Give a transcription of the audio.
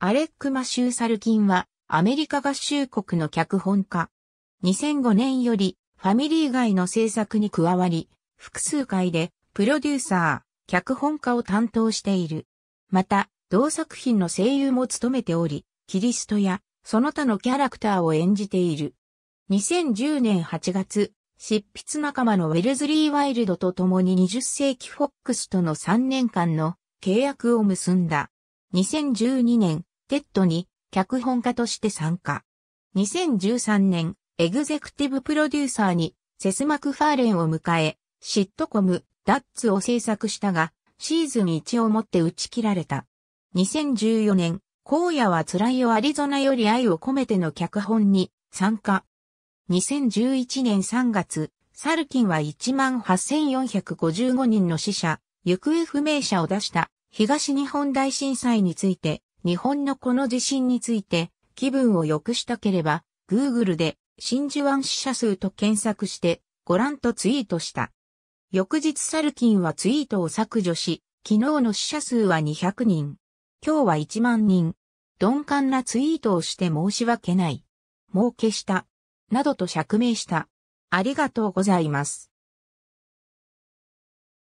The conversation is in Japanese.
アレック・マシュー・サルキンは、アメリカ合衆国の脚本家。2005年より、ファミリー外の制作に加わり、複数回で、プロデューサー、脚本家を担当している。また、同作品の声優も務めており、キリストや、その他のキャラクターを演じている。2010年8月、執筆仲間のウェルズリー・ワイルドと共に20世紀フォックスとの3年間の契約を結んだ。2012年、テッドに脚本家として参加。2013年、エグゼクティブプロデューサーにセス・マクファーレンを迎え、シットコム、ダッツを制作したが、シーズン1をもって打ち切られた。2014年、荒野は辛いよアリゾナより愛を込めての脚本に参加。2011年3月、サルキンは18,455人の死者、行方不明者を出した東日本大震災について日本のこの地震について気分を良くしたければ、Google で真珠湾死者数と検索してご覧とツイートした。翌日サルキンはツイートを削除し、昨日の死者数は200人。今日は1万人。鈍感なツイートをして申し訳ない。もう消した。などと釈明した。ありがとうございます。